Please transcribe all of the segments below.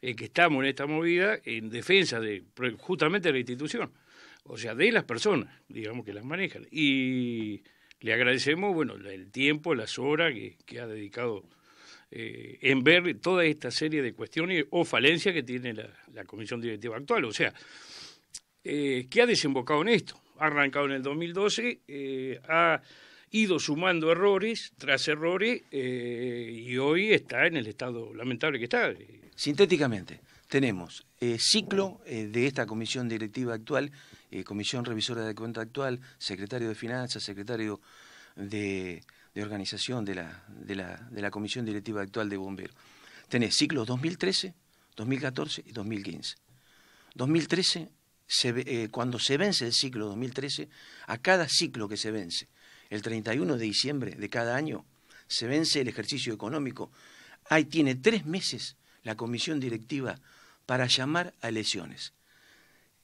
que estamos en esta movida en defensa de justamente de la institución, o sea, de las personas, digamos, que las manejan. Y le agradecemos, bueno, el tiempo, las horas que, ha dedicado eh, en ver toda esta serie de cuestiones o falencias que tiene la, comisión directiva actual. O sea, eh, que ha desembocado en esto. Ha arrancado en el 2012, eh, ha ido sumando errores tras errores y hoy está en el estado lamentable que está. Sintéticamente, tenemos eh, ciclo eh, de esta comisión directiva actual, eh, comisión revisora de cuenta actual, secretario de Finanzas, secretario de, organización de la, comisión directiva actual de bomberos. Tenés ciclos 2013, 2014 y 2015. 2013, cuando se vence el ciclo 2013, a cada ciclo que se vence, el 31 de diciembre de cada año, se vence el ejercicio económico. Ahí tiene tres meses la comisión directiva para llamar a elecciones.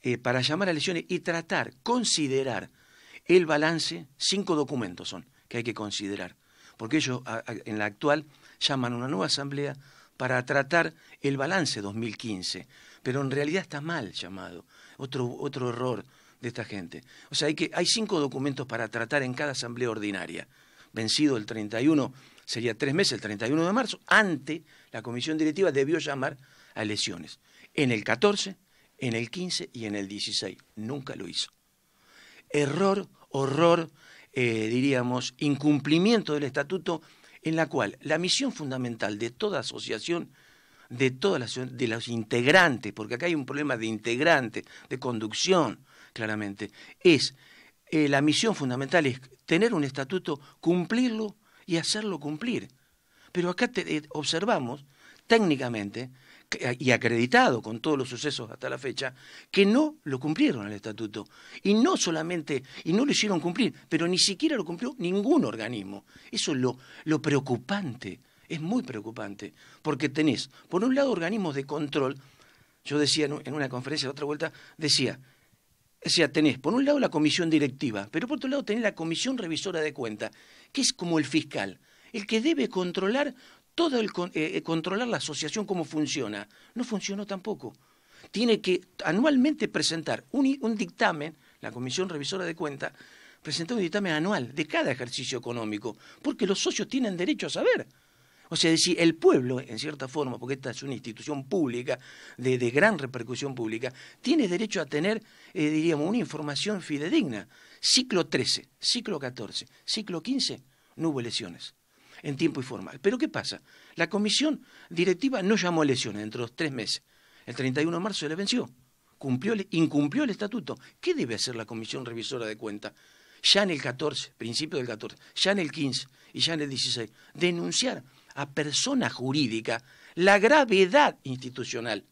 Eh, para llamar a elecciones y tratar, considerar el balance, cinco documentos son que hay que considerar, porque ellos en la actual llaman a una nueva asamblea para tratar el balance 2015, pero en realidad está mal llamado, otro, otro error de esta gente. O sea, hay, que, hay cinco documentos para tratar en cada asamblea ordinaria vencido el 31, sería tres meses, el 31 de marzo, ante la comisión directiva debió llamar a elecciones. En el 14, en el 15 y en el 16. Nunca lo hizo. Error, horror, eh, diríamos, incumplimiento del estatuto en la cual la misión fundamental de toda asociación, de todas las de los integrantes, porque acá hay un problema de integrantes, de conducción, claramente, es eh, la misión fundamental es tener un estatuto, cumplirlo y hacerlo cumplir. Pero acá eh, observamos técnicamente eh, y acreditado con todos los sucesos hasta la fecha, que no lo cumplieron el estatuto. Y no solamente, y no lo hicieron cumplir, pero ni siquiera lo cumplió ningún organismo. Eso es lo, lo preocupante, es muy preocupante, porque tenés, por un lado, organismos de control. Yo decía en una conferencia de otra vuelta, decía, o sea, tenés por un lado la comisión directiva, pero por otro lado tenés la comisión revisora de cuenta, que es como el fiscal, el que debe controlar todo el eh, controlar la asociación cómo funciona. No funcionó tampoco. Tiene que anualmente presentar un, un dictamen, la comisión revisora de cuenta, presentar un dictamen anual de cada ejercicio económico, porque los socios tienen derecho a saber. O sea, si el pueblo, en cierta forma, porque esta es una institución pública, de, gran repercusión pública, tiene derecho a tener, eh, diríamos, una información fidedigna. Ciclo 13, ciclo 14, ciclo 15, no hubo lesiones en tiempo y forma. Pero ¿qué pasa? La comisión directiva no llamó a lesiones dentro de los tres meses. El 31 de marzo se le venció. Cumplió, incumplió el estatuto. ¿Qué debe hacer la comisión revisora de cuenta? Ya en el 14, principio del 14, ya en el 15 y ya en el 16, denunciar a persona jurídica la gravedad institucional.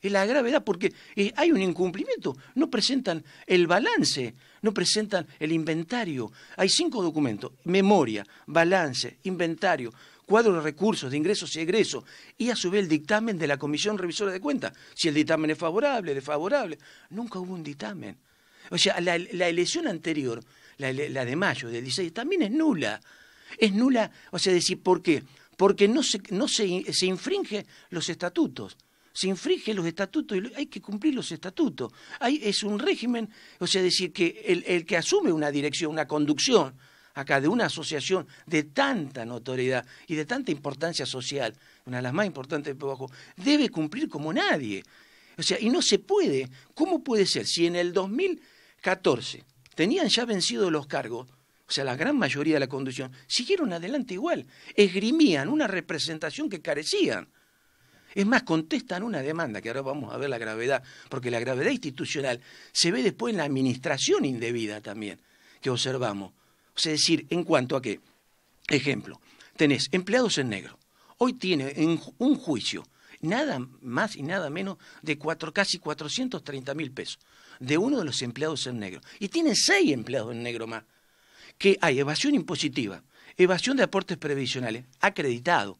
Es la gravedad porque eh, hay un incumplimiento. No presentan el balance, no presentan el inventario. Hay cinco documentos, memoria, balance, inventario, cuadro de recursos, de ingresos y egresos, y a su vez el dictamen de la Comisión Revisora de Cuentas. Si el dictamen es favorable, desfavorable. Nunca hubo un dictamen. O sea, la, elección anterior, la, la, de mayo del 16, también es nula. Es nula, o sea, decir, ¿por qué? porque no se, no se, infringe los estatutos se infringe los estatutos y hay que cumplir los estatutos. es un régimen, o sea, decir que el, el, que asume una dirección, una conducción acá de una asociación de tanta notoriedad y de tanta importancia social, una de las más importantes de Pueblo debe cumplir como nadie. O sea, y no se puede. ¿Cómo puede ser si en el 2014 tenían ya vencidos los cargos? o sea, la gran mayoría de la conducción, siguieron adelante igual, esgrimían una representación que carecían. Es más, contestan una demanda, que ahora vamos a ver la gravedad, porque la gravedad institucional se ve después en la administración indebida también, que observamos. O sea, decir, en cuanto a qué, ejemplo, tenés empleados en negro, hoy tiene en un juicio, nada más y nada menos de cuatro, casi 430 mil pesos, de uno de los empleados en negro. Y tiene seis empleados en negro más que hay evasión impositiva, evasión de aportes previsionales, acreditado.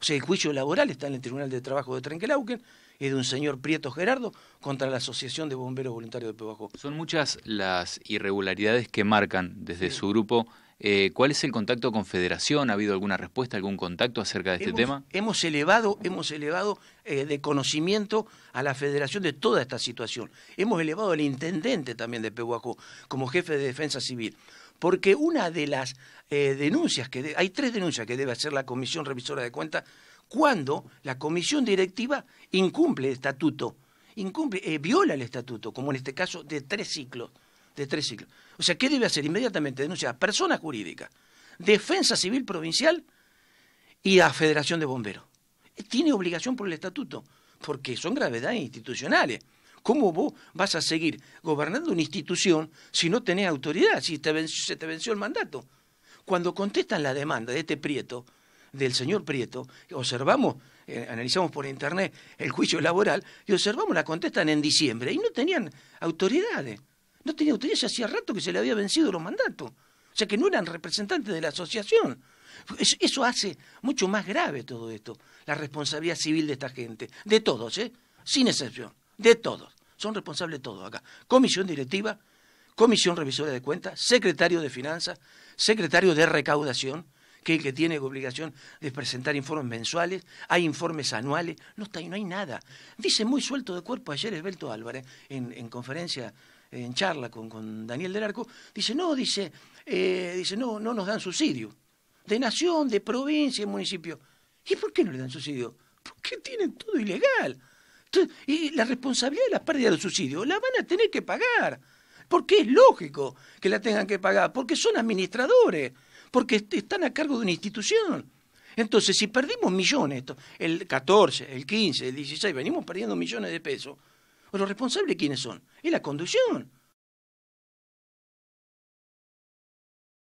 O sea, el juicio laboral está en el Tribunal de Trabajo de Trenquelauquen, es de un señor Prieto Gerardo contra la Asociación de Bomberos Voluntarios de Pebajo. Son muchas las irregularidades que marcan desde su grupo. Eh, ¿Cuál es el contacto con Federación? ¿Ha habido alguna respuesta, algún contacto acerca de este tema? Hemos elevado, hemos elevado eh, de conocimiento a la Federación de toda esta situación. Hemos elevado al intendente también de Pehuajó como jefe de defensa civil porque una de las eh, denuncias que hay tres denuncias que debe hacer la Comisión Revisora de Cuentas cuando la comisión directiva incumple el estatuto, incumple, eh, viola el estatuto, como en este caso de tres ciclos, de tres ciclos. O sea, ¿qué debe hacer inmediatamente? Denuncia a persona jurídica, defensa civil provincial y a Federación de Bomberos. Tiene obligación por el estatuto, porque son gravedades institucionales. ¿Cómo vos vas a seguir gobernando una institución si no tenés autoridad, si se te venció el mandato? Cuando contestan la demanda de este Prieto, del señor Prieto, observamos, eh, analizamos por internet el juicio laboral y observamos la contestan en diciembre y no tenían autoridades. No tenían autoridades, hacía rato que se le había vencido los mandatos. O sea que no eran representantes de la asociación. Eso hace mucho más grave todo esto, la responsabilidad civil de esta gente, de todos, ¿eh? sin excepción de todos. Son responsables de todos acá. Comisión directiva, comisión revisora de cuentas, secretario de finanzas, secretario de recaudación, que es el que tiene obligación de presentar informes mensuales, hay informes anuales, no, está, no hay nada. Dice muy suelto de cuerpo ayer Esbelto Álvarez en, conferencia en charla con, Daniel del Arco, dice, no, dice, eh, dice, no, no nos dan subsidio. De nación, de provincia, de municipio. ¿Y por qué no le dan subsidio? Porque tienen todo ilegal y la responsabilidad de la pérdida de subsidio la van a tener que pagar. Porque es lógico que la tengan que pagar, porque son administradores, porque están a cargo de una institución. Entonces, si perdimos millones, el 14, el 15, el 16, venimos perdiendo millones de pesos, ¿los responsables quiénes son? Es la conducción.